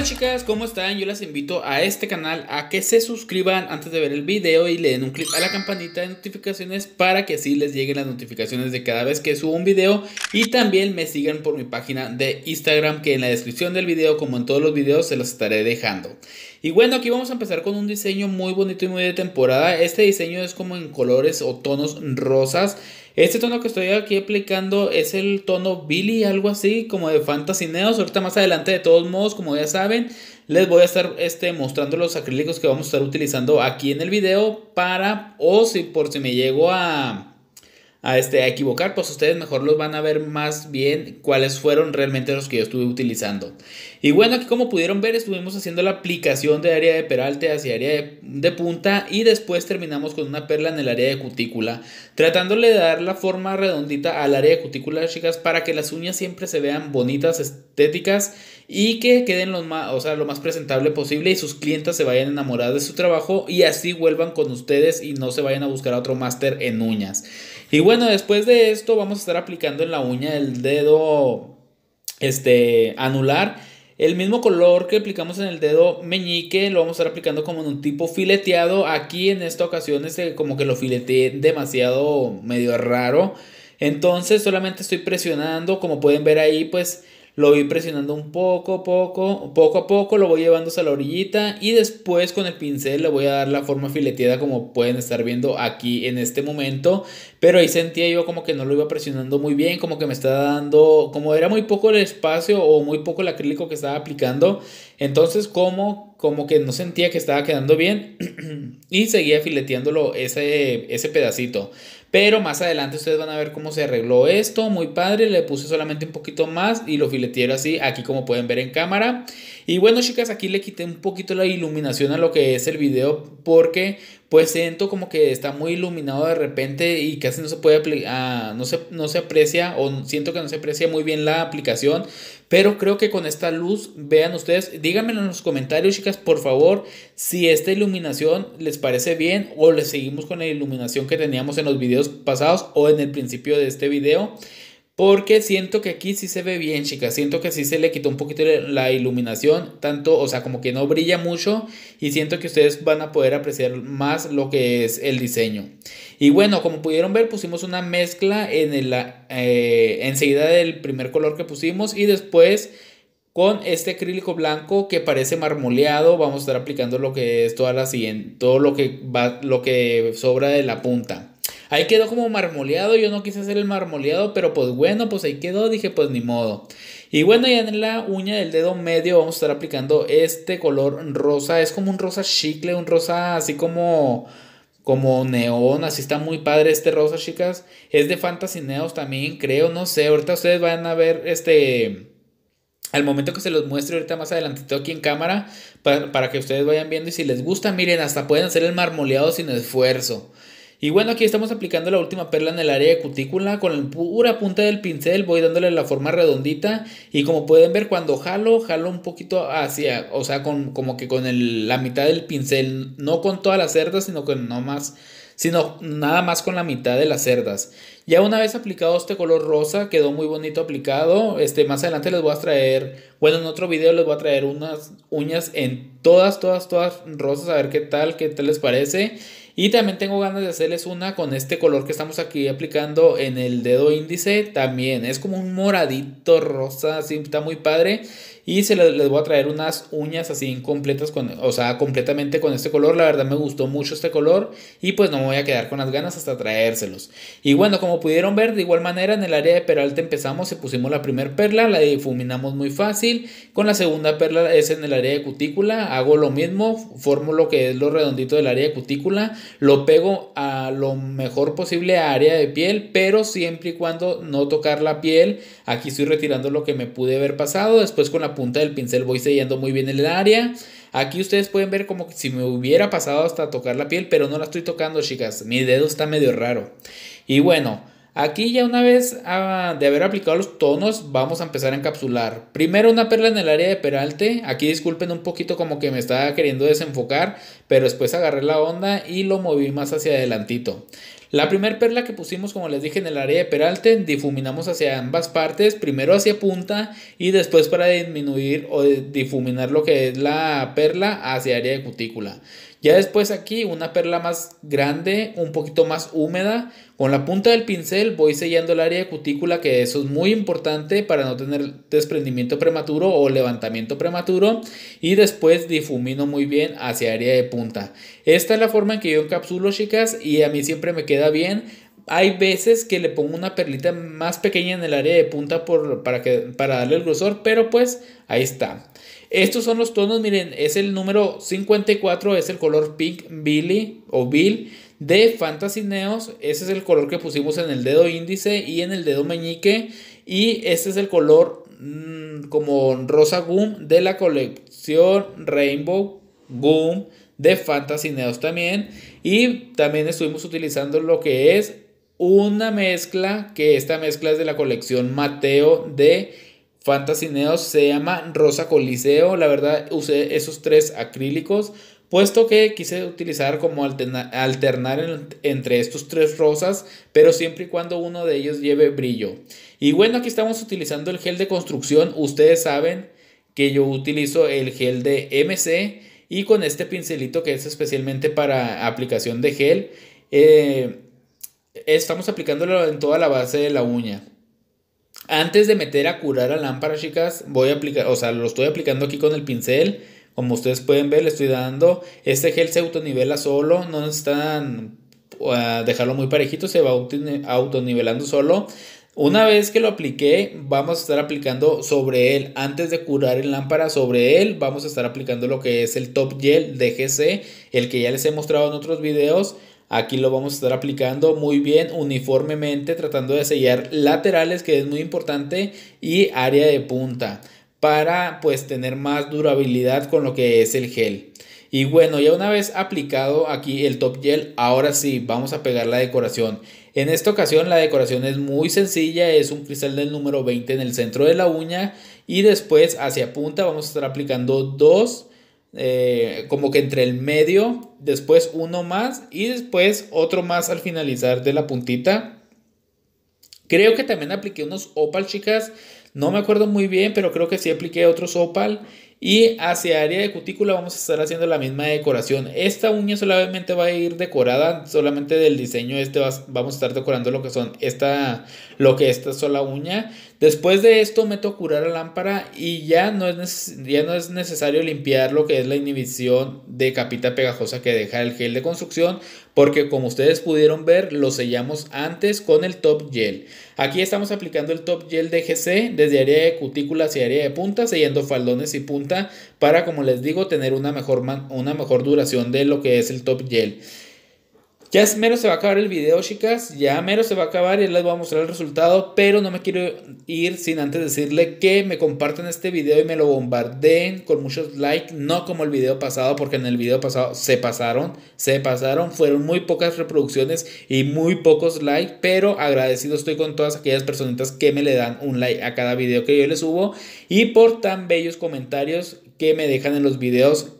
Hola chicas, ¿cómo están? Yo las invito a este canal a que se suscriban antes de ver el video y le den un clic a la campanita de notificaciones para que así les lleguen las notificaciones de cada vez que subo un video y también me sigan por mi página de Instagram que en la descripción del video como en todos los videos se los estaré dejando. Y bueno, aquí vamos a empezar con un diseño muy bonito y muy de temporada. Este diseño es como en colores o tonos rosas este tono que estoy aquí aplicando es el tono Billy, algo así, como de Neos. Ahorita más adelante, de todos modos, como ya saben, les voy a estar este, mostrando los acrílicos que vamos a estar utilizando aquí en el video para, o si por si me llego a a, este, a equivocar, pues ustedes mejor los van a ver más bien cuáles fueron realmente los que yo estuve utilizando. Y bueno, aquí como pudieron ver, estuvimos haciendo la aplicación de área de peralte hacia área de, de punta y después terminamos con una perla en el área de cutícula, tratándole de dar la forma redondita al área de cutícula, chicas, para que las uñas siempre se vean bonitas, estéticas y que queden lo más, sea, lo más presentable posible y sus clientes se vayan enamoradas de su trabajo y así vuelvan con ustedes y no se vayan a buscar otro máster en uñas. Y bueno, después de esto vamos a estar aplicando en la uña el dedo este anular. El mismo color que aplicamos en el dedo meñique lo vamos a estar aplicando como en un tipo fileteado. Aquí en esta ocasión es eh, como que lo fileteé demasiado medio raro. Entonces solamente estoy presionando, como pueden ver ahí, pues lo voy presionando un poco, poco, poco a poco, lo voy llevando hasta la orillita y después con el pincel le voy a dar la forma fileteada como pueden estar viendo aquí en este momento. Pero ahí sentía yo como que no lo iba presionando muy bien, como que me estaba dando, como era muy poco el espacio o muy poco el acrílico que estaba aplicando. Entonces como, como que no sentía que estaba quedando bien y seguía fileteándolo ese, ese pedacito. Pero más adelante ustedes van a ver cómo se arregló esto. Muy padre, le puse solamente un poquito más y lo fileteé así, aquí como pueden ver en cámara. Y bueno, chicas, aquí le quité un poquito la iluminación a lo que es el video porque pues siento como que está muy iluminado de repente y casi no se puede aplicar. Ah, no no se aprecia o siento que no se aprecia muy bien la aplicación pero creo que con esta luz, vean ustedes, díganmelo en los comentarios, chicas, por favor, si esta iluminación les parece bien o le seguimos con la iluminación que teníamos en los videos pasados o en el principio de este video. Porque siento que aquí sí se ve bien, chicas. Siento que sí se le quitó un poquito la iluminación. Tanto, o sea, como que no brilla mucho. Y siento que ustedes van a poder apreciar más lo que es el diseño. Y bueno, como pudieron ver, pusimos una mezcla en el, eh, enseguida del primer color que pusimos. Y después con este acrílico blanco que parece marmoleado. Vamos a estar aplicando lo que es toda la siguiente, todo lo que, va, lo que sobra de la punta. Ahí quedó como marmoleado, yo no quise hacer el marmoleado, pero pues bueno, pues ahí quedó, dije pues ni modo. Y bueno, ya en la uña del dedo medio vamos a estar aplicando este color rosa, es como un rosa chicle, un rosa así como como neón, así está muy padre este rosa, chicas. Es de Fantasy Neos también, creo, no sé. Ahorita ustedes van a ver este al momento que se los muestre ahorita más adelantito aquí en cámara para, para, que ustedes vayan viendo y si les gusta, miren, hasta pueden hacer el marmoleado sin esfuerzo. Y bueno, aquí estamos aplicando la última perla en el área de cutícula. Con la pura punta del pincel voy dándole la forma redondita. Y como pueden ver, cuando jalo, jalo un poquito hacia, o sea, con, como que con la mitad del pincel. No con todas las cerdas, sino con más sino nada más con la mitad de las cerdas. Ya una vez aplicado este color rosa, quedó muy bonito aplicado. Este, más adelante les voy a traer, bueno, en otro video les voy a traer unas uñas en todas, todas, todas rosas, a ver qué tal, qué tal les parece. Y también tengo ganas de hacerles una con este color que estamos aquí aplicando en el dedo índice. También es como un moradito rosa, así está muy padre. Y se les, voy a traer unas uñas así incompletas, con, o sea, completamente con este color. La verdad me gustó mucho este color y pues no me voy a quedar con las ganas hasta traérselos. Y bueno, como pudieron ver, de igual manera en el área de Peralta empezamos y pusimos la primera perla, la difuminamos muy fácil. Con la segunda perla es en el área de cutícula, hago lo mismo, formo lo que es lo redondito del área de cutícula, lo pego a lo mejor posible a área de piel, pero siempre y cuando no tocar la piel. Aquí estoy retirando lo que me pude haber pasado. Después con la punta del pincel voy sellando muy bien el área. Aquí ustedes pueden ver como si me hubiera pasado hasta tocar la piel, pero no la estoy tocando, chicas. Mi dedo está medio raro. Y bueno, aquí ya una vez ah, de haber aplicado los tonos, vamos a empezar a encapsular. Primero una perla en el área de peralte. Aquí disculpen un poquito como que me estaba queriendo desenfocar, pero después agarré la onda y lo moví más hacia adelantito. La primera perla que pusimos, como les dije, en el área de peralte, difuminamos hacia ambas partes, primero hacia punta y después para disminuir o difuminar lo que es la perla hacia área de cutícula. Ya después aquí una perla más grande, un poquito más húmeda. Con la punta del pincel voy sellando el área de cutícula, que eso es muy importante para no tener desprendimiento prematuro o levantamiento prematuro. Y después difumino muy bien hacia área de punta. Esta es la forma en que yo encapsulo, chicas, y a mí siempre me queda bien hay veces que le pongo una perlita más pequeña en el área de punta por, para, que, para darle el grosor, pero pues ahí está. Estos son los tonos, miren, es el número 54, es el color pink Billy o Bill de Fantasy Neos. Ese es el color que pusimos en el dedo índice y en el dedo meñique. Y este es el color mm, como rosa boom de la colección Rainbow Boom de Fantasy Neos también. Y también estuvimos utilizando lo que es una mezcla, que esta mezcla es de la colección Mateo de Fantasy Neos se llama Rosa Coliseo. La verdad, usé esos tres acrílicos, puesto que quise utilizar como alternar, entre estos tres rosas, pero siempre y cuando uno de ellos lleve brillo. Y bueno, aquí estamos utilizando el gel de construcción. Ustedes saben que yo utilizo el gel de MC y con este pincelito que es especialmente para aplicación de gel. Eh, estamos aplicándolo en toda la base de la uña. Antes de meter a curar a lámpara, chicas, voy a aplicar, o sea, lo estoy aplicando aquí con el pincel. Como ustedes pueden ver, le estoy dando. Este gel se autonivela solo, no necesitan ah, dejarlo muy parejito, se va autonivelando solo. Una vez que lo apliqué, vamos a estar aplicando sobre él, antes de curar en lámpara, sobre él vamos a estar aplicando lo que es el Top Gel DGC, el que ya les he mostrado en otros videos. Aquí lo vamos a estar aplicando muy bien uniformemente tratando de sellar laterales que es muy importante y área de punta para pues tener más durabilidad con lo que es el gel. Y bueno, ya una vez aplicado aquí el top gel, ahora sí vamos a pegar la decoración. En esta ocasión la decoración es muy sencilla, es un cristal del número 20 en el centro de la uña y después hacia punta vamos a estar aplicando dos eh, como que entre el medio, después uno más y después otro más al finalizar de la puntita. Creo que también apliqué unos opal, chicas. No me acuerdo muy bien, pero creo que sí apliqué otros opal. Y hacia área de cutícula vamos a estar haciendo la misma decoración. Esta uña solamente va a ir decorada, solamente del diseño este vamos a estar decorando lo que son esta, lo que esta sola uña. Después de esto meto a curar la lámpara y ya no, es no es necesario limpiar lo que es la inhibición de capita pegajosa que deja el gel de construcción porque como ustedes pudieron ver lo sellamos antes con el top gel. Aquí estamos aplicando el top gel de GC desde área de cutículas y área de punta sellando faldones y punta para como les digo tener una mejor, una mejor duración de lo que es el top gel. Ya es mero se va a acabar el video, chicas. Ya mero se va a acabar y les voy a mostrar el resultado. Pero no me quiero ir sin antes decirle que me compartan este video y me lo bombardeen con muchos likes. No como el video pasado, porque en el video pasado se pasaron. Se pasaron. Fueron muy pocas reproducciones y muy pocos likes. Pero agradecido estoy con todas aquellas personitas que me le dan un like a cada video que yo les subo. Y por tan bellos comentarios que me dejan en los videos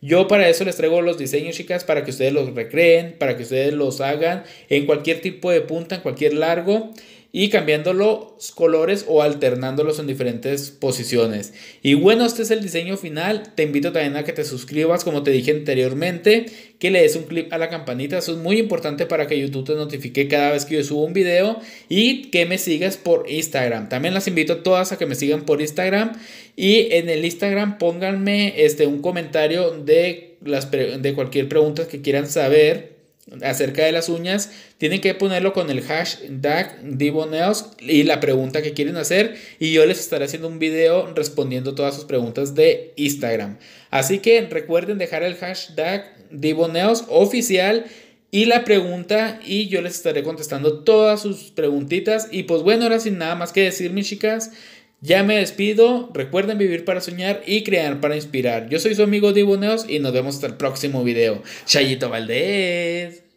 yo para eso les traigo los diseños, chicas, para que ustedes los recreen, para que ustedes los hagan en cualquier tipo de punta, en cualquier largo y cambiando los colores o alternándolos en diferentes posiciones. Y bueno, este es el diseño final. Te invito también a que te suscribas, como te dije anteriormente, que le des un clip a la campanita. Eso es muy importante para que YouTube te notifique cada vez que yo subo un video y que me sigas por Instagram. También las invito a todas a que me sigan por Instagram y en el Instagram pónganme este, un comentario de, las de cualquier pregunta que quieran saber acerca de las uñas, tienen que ponerlo con el hashtag Divoneos y la pregunta que quieren hacer y yo les estaré haciendo un video respondiendo todas sus preguntas de Instagram. Así que recuerden dejar el hashtag Divoneos oficial y la pregunta y yo les estaré contestando todas sus preguntitas y pues bueno, ahora sin nada más que decir mis chicas. Ya me despido, recuerden vivir para soñar y crear para inspirar. Yo soy su amigo Dibuneos y nos vemos hasta el próximo video. Chayito Valdés.